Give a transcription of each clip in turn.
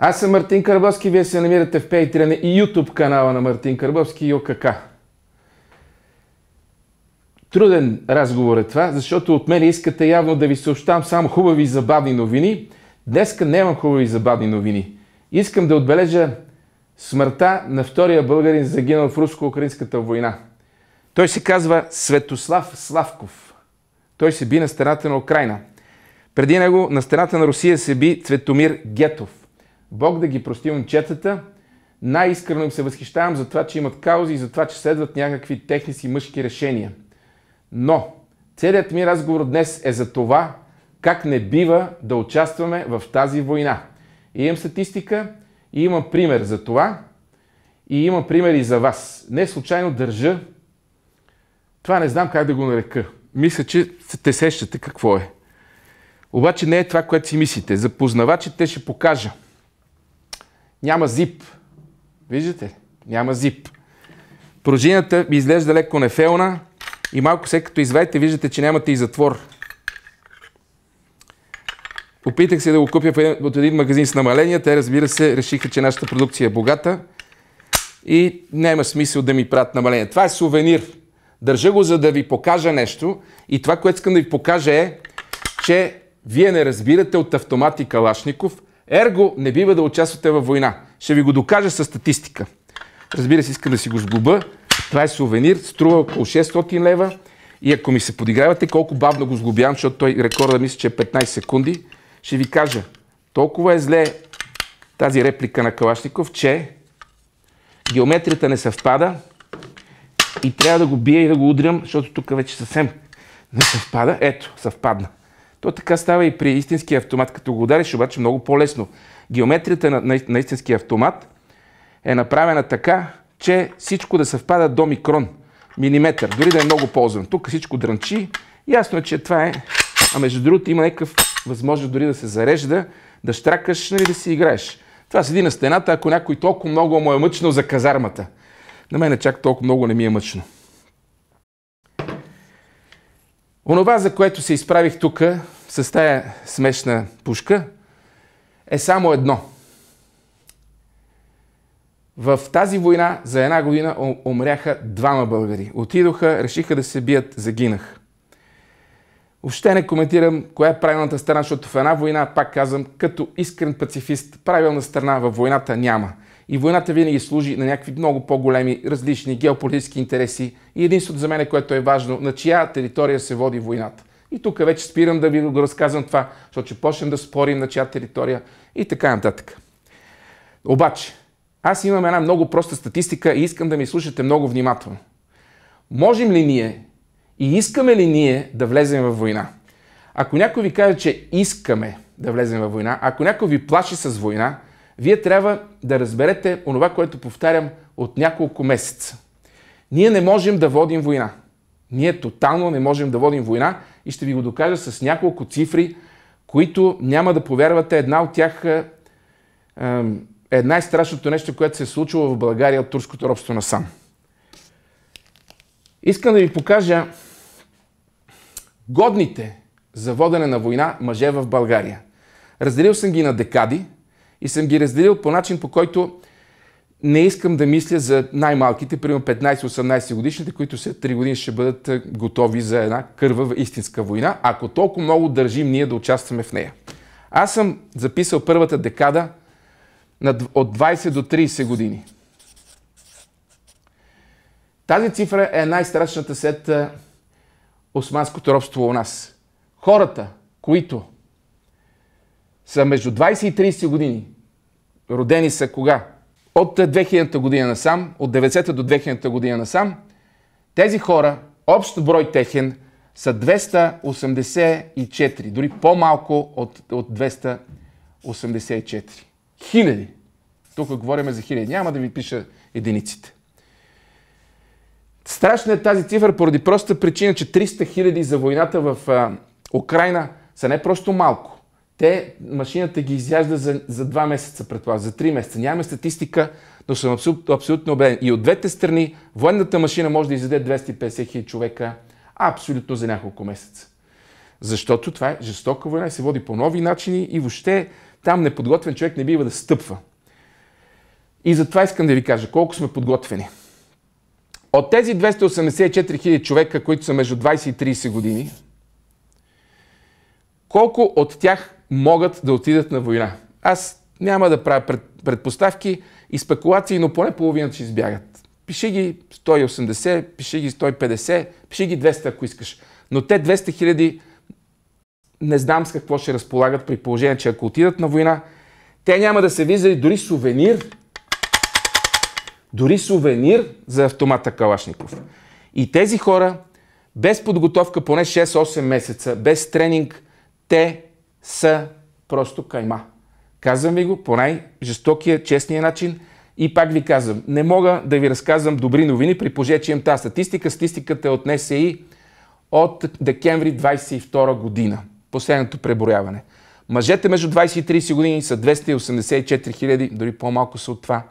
Аз съм Мартин Карбовски, вие се намирате в Patreon и YouTube канала на Мартин Карбовски и ОКК. Труден разговор е това, защото от мен искате явно да ви съобщавам само хубави и забавни новини. Днеска нямам хубави и забавни новини. Искам да отбележа смъртта на втория българин загинал в руско-украинската война. Той се казва Светослав Славков. Той се би на страната на Украина. Преди него на страната на Русия се би Цветомир Гетов. Бог да ги прости момчетата. Най-искрено им се възхищавам за това, че имат каузи и за това, че следват някакви техни си мъжки решения. Но целият ми разговор днес е за това, как не бива да участваме в тази война. И имам статистика и имам пример за това и имам примери за вас. Не случайно държа това не знам как да го нарека. Мисля, че те сещате какво е. Обаче не е това, което си мислите. За познавачите ще покажа. Няма зип. Виждате? Няма зип. Пружината ми изглежда леко нефелна и малко след като извадите, виждате, че нямате и затвор. Опитах се да го купя от един магазин с намаления. Те, разбира се, решиха, че нашата продукция е богата и няма смисъл да ми правят намаления. Това е сувенир. Държа го, за да ви покажа нещо. И това, което искам да ви покажа е, че вие не разбирате от автомати Калашников, Ерго, не бива да участвате във война. Ще ви го докажа с статистика. Разбира се, искам да си го сгуба. Това е сувенир, струва около 600 лева. И ако ми се подигравате колко бавно го сгубявам, защото той рекорда мисля, че е 15 секунди, ще ви кажа, толкова е зле тази реплика на Калашников, че геометрията не съвпада и трябва да го бия и да го удрям, защото тук вече съвсем не съвпада. Ето, съвпадна. То така става и при истинския автомат. Като го удариш обаче много по-лесно. Геометрията на, на, на истинския автомат е направена така, че всичко да съвпада до микрон, милиметър, дори да е много ползван. Тук всичко дрънчи. Ясно е, че това е... А между другото има някакъв възможност дори да се зарежда, да штракаш, нали, да си играеш. Това седи на стената, ако някой толкова много му е мъчно за казармата. На мен чак толкова много не ми е мъчно. Онова, за което се изправих тук, с тая смешна пушка е само едно. В тази война за една година умряха двама българи. Отидоха, решиха да се бият, загинах. Въобще не коментирам коя е правилната страна, защото в една война, пак казвам, като искрен пацифист, правилна страна във войната няма. И войната винаги служи на някакви много по-големи, различни геополитически интереси. И единството за мен, е, което е важно, на чия територия се води войната. И тук вече спирам да ви го разказвам това, защото ще почнем да спорим на чия територия и така нататък. Обаче, аз имам една много проста статистика и искам да ми слушате много внимателно. Можем ли ние и искаме ли ние да влезем във война? Ако някой ви каже, че искаме да влезем във война, ако някой ви плаши с война, вие трябва да разберете онова, което повтарям от няколко месеца. Ние не можем да водим война. Ние тотално не можем да водим война и ще ви го докажа с няколко цифри, които няма да повярвате. Една от тях е, е най-страшното нещо, което се е случило в България от турското робство насам. Искам да ви покажа годните за водене на война мъже в България. Разделил съм ги на декади и съм ги разделил по начин, по който не искам да мисля за най-малките, примерно 15-18 годишните, които след 3 години ще бъдат е, готови за една кървава истинска война, ако толкова много държим ние да участваме в нея. Аз съм записал първата декада от 20 до 30 години. Тази цифра е най-страшната след е, османското робство у нас. Хората, които са между 20 и 30 години, родени са кога? от 2000-та година насам, от 90-та до 2000-та година насам, тези хора, общ брой техен, са 284, дори по-малко от, от 284. Хиляди. Тук говорим за хиляди. Няма да ви пиша единиците. Страшна е тази цифра поради проста причина, че 300 хиляди за войната в а, Украина са не просто малко те, машината ги изяжда за, за два месеца, предполагам, за три месеца. Нямаме статистика, но съм абсолютно, абсолютно убеден. И от двете страни, военната машина може да изяде 250 хиляди човека абсолютно за няколко месеца. Защото това е жестока война и се води по нови начини и въобще там неподготвен човек не бива да стъпва. И затова искам да ви кажа колко сме подготвени. От тези 284 хиляди човека, които са между 20 и 30 години, колко от тях могат да отидат на война. Аз няма да правя пред, предпоставки и спекулации, но поне половината ще избягат. Пиши ги 180, пиши ги 150, пиши ги 200, ако искаш. Но те 200 хиляди не знам с какво ще разполагат при положение, че ако отидат на война, те няма да се виждали дори сувенир, дори сувенир за автомата Калашников. И тези хора, без подготовка поне 6-8 месеца, без тренинг, те са просто кайма. Казвам ви го по най-жестокия, честния начин и пак ви казвам, не мога да ви разказвам добри новини, при поже, че имам тази статистика. Статистиката е от НСИ от декември 22 година. Последното преброяване. Мъжете между 20 и 30 години са 284 хиляди, дори по-малко са от това.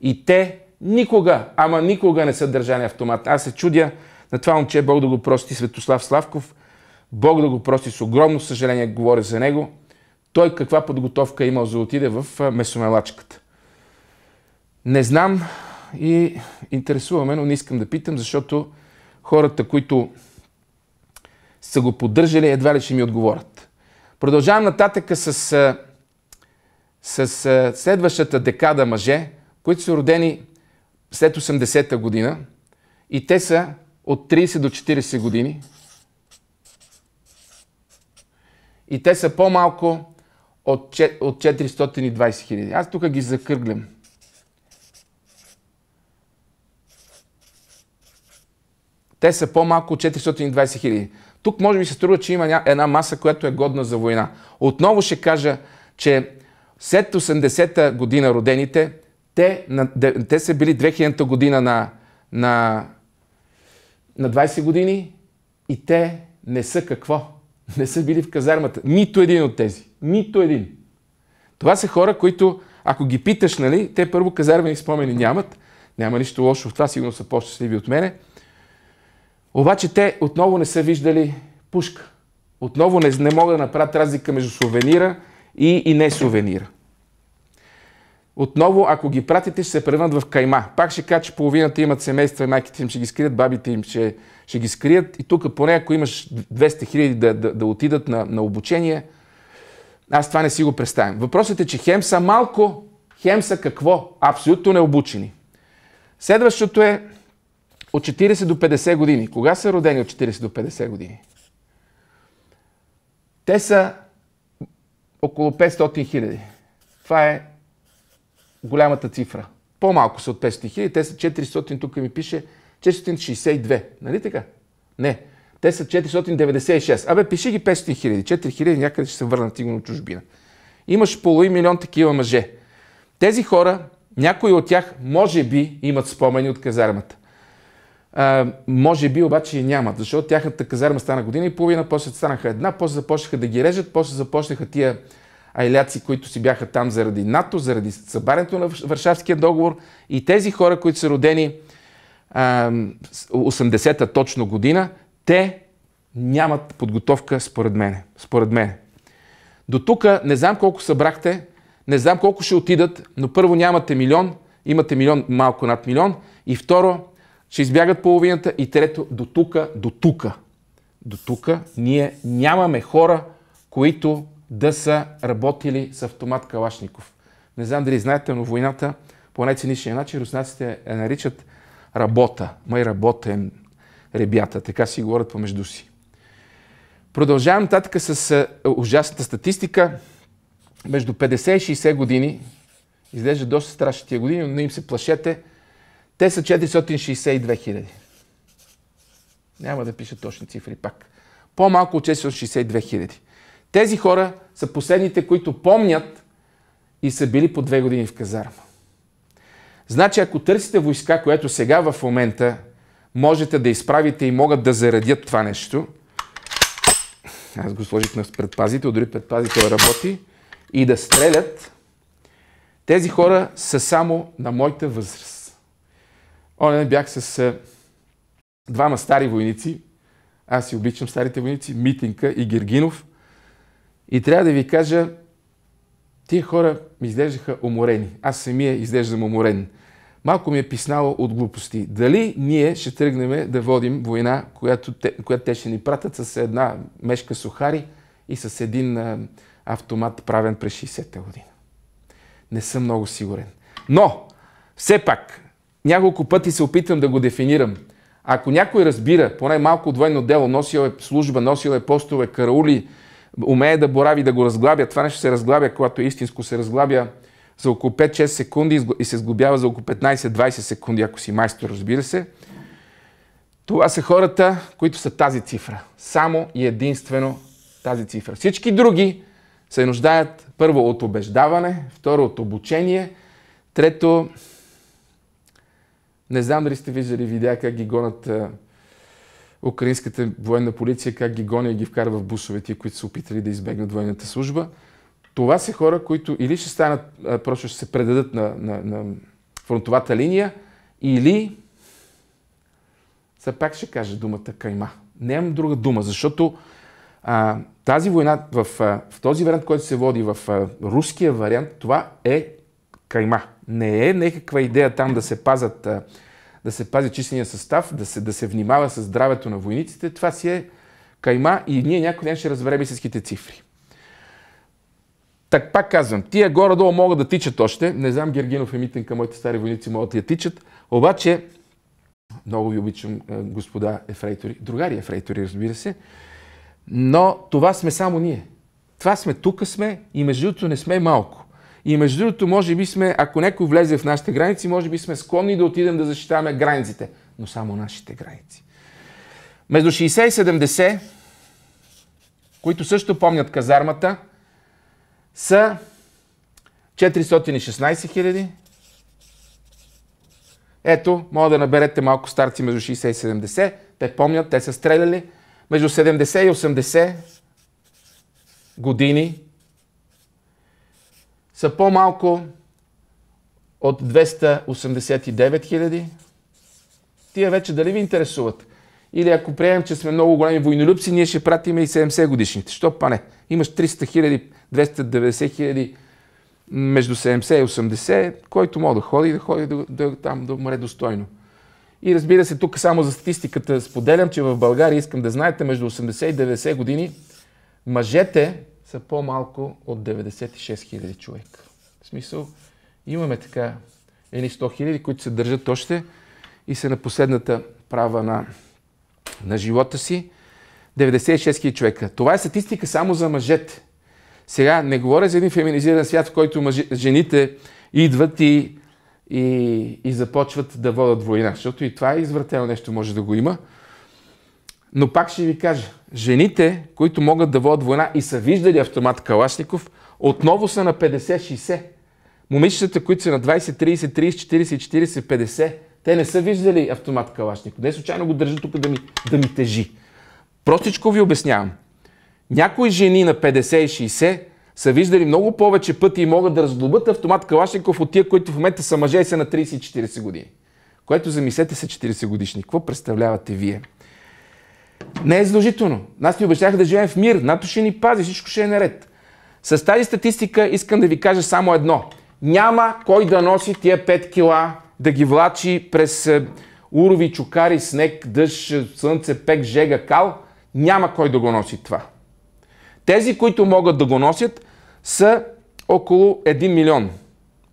И те никога, ама никога не са държани автомат. Аз се чудя на това момче, Бог да го прости, Светослав Славков, Бог да го прости с огромно съжаление, говоря за него, той каква подготовка е имал за да отиде в месомелачката. Не знам и интересуваме, но не искам да питам, защото хората, които са го поддържали, едва ли ще ми отговорят. Продължавам нататъка с, с следващата декада мъже, които са родени след 80-та година и те са от 30 до 40 години – И те са по-малко от 420 хиляди. Аз тук ги закърглям. Те са по-малко от 420 хиляди. Тук може би се струва, че има една маса, която е годна за война. Отново ще кажа, че след 80-та година родените, те, те са били 2000-та година на, на, на 20 години и те не са какво? не са били в казармата. Нито един от тези. Нито един. Това са хора, които, ако ги питаш, нали, те първо казармени спомени нямат. Няма нищо лошо в това, сигурно са по-щастливи от мене. Обаче те отново не са виждали пушка. Отново не, не могат да направят разлика между сувенира и, и не сувенира. Отново, ако ги пратите, ще се превърнат в кайма. Пак ще кажа, че половината имат семейства и майките им ще ги скрият, бабите им ще, ще ги скрият. И тук, поне ако имаш 200 хиляди да, да, да, отидат на, на обучение, аз това не си го представям. Въпросът е, че хем са малко, хем са какво? Абсолютно необучени. Следващото е от 40 до 50 години. Кога са родени от 40 до 50 години? Те са около 500 хиляди. Това е голямата цифра. По-малко са от 500 000, те са 400, тук ми пише 462, нали така? Не, те са 496. Абе, пиши ги 500 хиляди. 4 хиляди някъде ще се върнат сигурно от чужбина. Имаш половин милион такива мъже. Тези хора, някои от тях, може би, имат спомени от казармата. А, може би обаче и нямат, защото тяхната казарма стана година и половина, после станаха една, после започнаха да ги режат, после започнаха тия айляци, които си бяха там заради НАТО, заради събарянето на Варшавския договор и тези хора, които са родени 80-та точно година, те нямат подготовка според мене. Според мене. До тук не знам колко събрахте, не знам колко ще отидат, но първо нямате милион, имате милион, малко над милион и второ ще избягат половината и трето до тук, до тук. До тук ние нямаме хора, които да са работили с автомат Калашников. Не знам дали знаете, но войната по най-циничния начин руснаците я наричат работа. Май работен ребята. Така си говорят помежду си. Продължавам нататък с ужасната статистика. Между 50 и 60 години, изглежда доста страшни тия години, но им се плашете, те са 462 хиляди. Няма да пиша точни цифри пак. По-малко от 462 хиляди. Тези хора са последните, които помнят и са били по две години в казарма. Значи, ако търсите войска, което сега в момента можете да изправите и могат да зарадят това нещо, аз го сложих на предпазител, дори предпазител работи, и да стрелят, тези хора са само на моята възраст. Оне бях с двама стари войници, аз си обичам старите войници, Митинка и Гергинов – и трябва да ви кажа, тия хора ми изглеждаха уморени. Аз самия изглеждам уморен. Малко ми е писнало от глупости. Дали ние ще тръгнем да водим война, която те, която те ще ни пратят с една мешка сухари и с един а, автомат, правен през 60-та година? Не съм много сигурен. Но, все пак, няколко пъти се опитвам да го дефинирам. Ако някой разбира, поне малко от военно дело, носил е служба, носил е постове, караули, умее да борави, да го разглабя. Това нещо се разглабя, когато е истинско, се разглабя за около 5-6 секунди и се сглобява за около 15-20 секунди, ако си майстор, разбира се. Това са хората, които са тази цифра. Само и единствено тази цифра. Всички други се нуждаят първо от убеждаване, второ от обучение, трето... Не знам дали сте виждали видеа как ги гонат украинската военна полиция как ги гоня и ги вкарва в бусовете, които са опитали да избегнат военната служба. Това са хора, които или ще станат, просто ще се предадат на, на, на фронтовата линия, или все пак ще кажа думата кайма. Нямам друга дума, защото а, тази война в, в този вариант, който се води в а, руския вариант, това е кайма. Не е някаква идея там да се пазат а, да се пази числения състав, да се, да се внимава с здравето на войниците, това си е кайма и ние някой ден ще разберем истинските цифри. Так пак казвам, тия горе-долу могат да тичат още. Не знам, Гергинов и е Митенка, моите стари войници могат да я тичат. Обаче, много ви обичам, е, господа ефрейтори, другари ефрейтори, разбира се, но това сме само ние. Това сме, тук сме и между другото не сме малко. И между другото, може би сме, ако някой влезе в нашите граници, може би сме склонни да отидем да защитаваме границите, но само нашите граници. Между 60 и 70, които също помнят казармата, са 416 хиляди. Ето, мога да наберете малко старци между 60 и 70. Те помнят, те са стреляли. Между 70 и 80 години са по-малко от 289 хиляди. Тия вече дали ви интересуват? Или ако приемем, че сме много големи войнолюбци, ние ще пратим и 70 годишните. Що па не? Имаш 300 хиляди, 290 хиляди, между 70 и 80, който мога да ходи, да ходи да, да, там да море достойно. И разбира се, тук само за статистиката споделям, че в България искам да знаете, между 80 и 90 години мъжете са по-малко от 96 000 човека. В смисъл, имаме така едни 100 хиляди, които се държат още и са на последната права на, на живота си. 96 хиляди човека. Това е статистика само за мъжете. Сега не говоря за един феминизиран свят, в който мъж... жените идват и, и, и започват да водят война, защото и това е извратено нещо, може да го има. Но пак ще ви кажа, жените, които могат да водят война и са виждали автомат Калашников, отново са на 50-60. Момичетата, които са на 20, 30, 30, 40, 40, 50, те не са виждали автомат Калашников. Не случайно го държа тук да ми, да ми тежи. Простичко ви обяснявам. Някои жени на 50 и 60 са виждали много повече пъти и могат да разглобат автомат Калашников от тия, които в момента са мъже и са на 30-40 години. Което замислете се 40 годишни. Какво представлявате вие? Не е задължително. Нас ни обещаха да живеем в мир. НАТО ще ни пази, всичко ще е наред. С тази статистика искам да ви кажа само едно. Няма кой да носи тия 5 кила, да ги влачи през е, урови, чукари, снег, дъжд, е, слънце, пек, жега, кал. Няма кой да го носи това. Тези, които могат да го носят, са около 1 милион.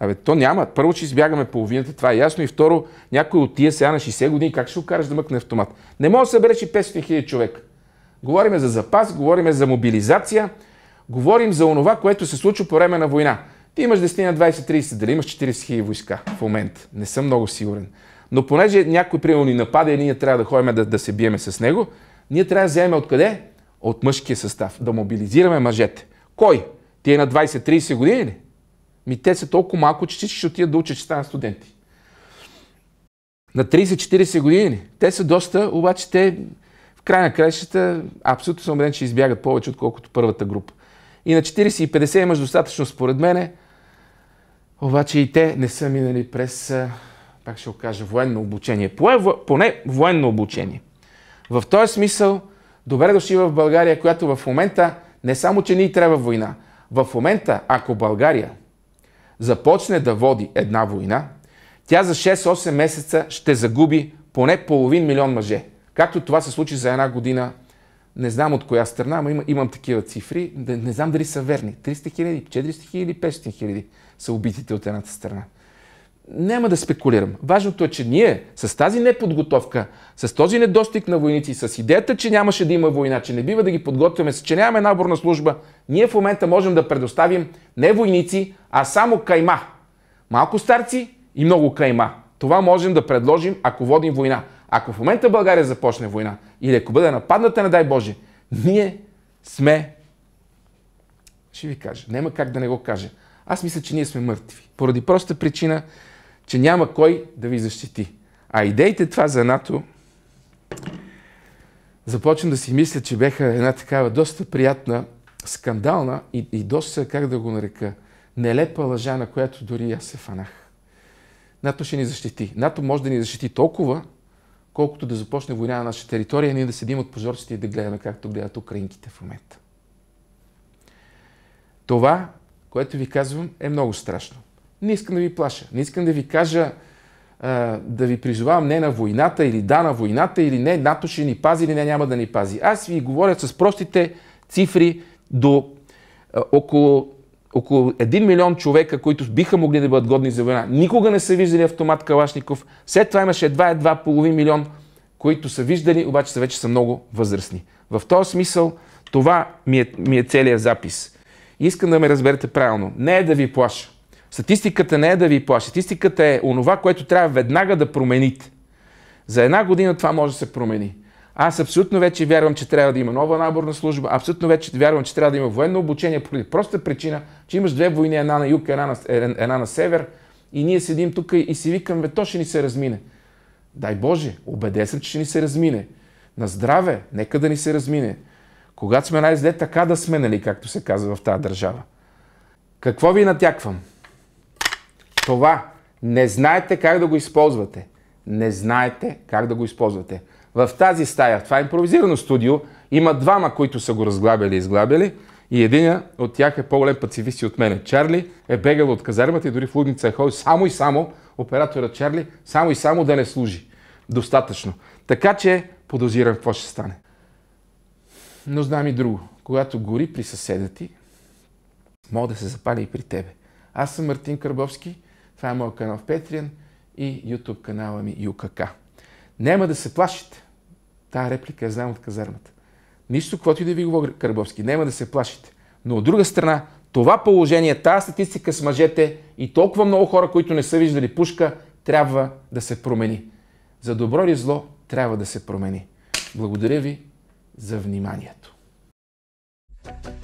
Абе, то няма. Първо, че избягаме половината, това е ясно. И второ, някой от тия сега на 60 години, как ще го караш да мъкне автомат? Не може да събереш и 500 000 човек. Говориме за запас, говориме за мобилизация, говорим за онова, което се случва по време на война. Ти имаш 10 20-30, дали имаш 40 000 войска в момент. Не съм много сигурен. Но понеже някой примерно ни напада и ние трябва да ходим да, да се биеме с него, ние трябва да вземем откъде? От мъжкия състав. Да мобилизираме мъжете. Кой? Ти е на 20-30 години ли? Ми те са толкова малко, че всички ще отидат да учат, че станат студенти. На 30-40 години. Те са доста, обаче те в край на краищата абсолютно съм убеден, че избягат повече, отколкото първата група. И на 40 и 50 имаш достатъчно, според мене, обаче и те не са минали през, пак ще го кажа, военно обучение. Поне военно обучение. В този смисъл, добре дошли в България, която в момента не само, че ни трябва война. В момента, ако България започне да води една война, тя за 6-8 месеца ще загуби поне половин милион мъже. Както това се случи за една година, не знам от коя страна, но имам, такива цифри, не знам дали са верни. 300 хиляди, 400 хиляди, 500 хиляди са убитите от едната страна няма да спекулирам. Важното е, че ние с тази неподготовка, с този недостиг на войници, с идеята, че нямаше да има война, че не бива да ги подготвяме, че нямаме наборна служба, ние в момента можем да предоставим не войници, а само кайма. Малко старци и много кайма. Това можем да предложим, ако водим война. Ако в момента България започне война или ако бъде нападната, не дай Боже, ние сме... Ще ви кажа. Няма как да не го кажа. Аз мисля, че ние сме мъртви. Поради проста причина, че няма кой да ви защити. А идеите това за НАТО започвам да си мисля, че беха една такава доста приятна, скандална и, и доста, как да го нарека, нелепа лъжа, на която дори аз се фанах. НАТО ще ни защити. НАТО може да ни защити толкова, колкото да започне война на наша територия, ние да седим от позорците и да гледаме както гледат украинките в момента. Това, което ви казвам, е много страшно. Не искам да ви плаша, не искам да ви кажа, да ви призовавам не на войната или да на войната или не, НАТО ще ни пази или не, няма да ни пази. Аз ви говоря с простите цифри до около, около 1 милион човека, които биха могли да бъдат годни за война. Никога не са виждали автомат Калашников. След това имаше едва едва половин милион, които са виждали, обаче са вече са много възрастни. В този смисъл това ми е, ми е целият запис. Искам да ме разберете правилно. Не е да ви плаша. Статистиката не е да ви плаши. Статистиката е онова, което трябва веднага да промените. За една година това може да се промени. Аз абсолютно вече вярвам, че трябва да има нова наборна служба, абсолютно вече вярвам, че трябва да има военно обучение, поради проста причина, че имаш две войни, една на юг, една на, е, една на север, и ние седим тук и си викам, бе, то ще ни се размине. Дай Боже, убеден съм, че ще ни се размине. На здраве, нека да ни се размине. Когато сме най-зле, така да сме, нали, както се казва в тази държава. Какво ви натяквам? това. Не знаете как да го използвате. Не знаете как да го използвате. В тази стая, в това импровизирано студио, има двама, които са го разглабили и изглабяли. И един от тях е по-голем пацифист от мене. Чарли е бегал от казармата и дори в лудница е ходил само и само, оператора Чарли, само и само да не служи. Достатъчно. Така че подозирам какво ще стане. Но знам и друго. Когато гори при съседа ти, мога да се запали и при тебе. Аз съм Мартин Карбовски – това е моят канал в Patreon и YouTube канала ми UKK. Няма да се плашите. Тая реплика я знам от казармата. Нищо, каквото и да ви говори Карбовски. Няма да се плашите. Но от друга страна, това положение, тази статистика с мъжете и толкова много хора, които не са виждали пушка, трябва да се промени. За добро или зло, трябва да се промени. Благодаря ви за вниманието. thank you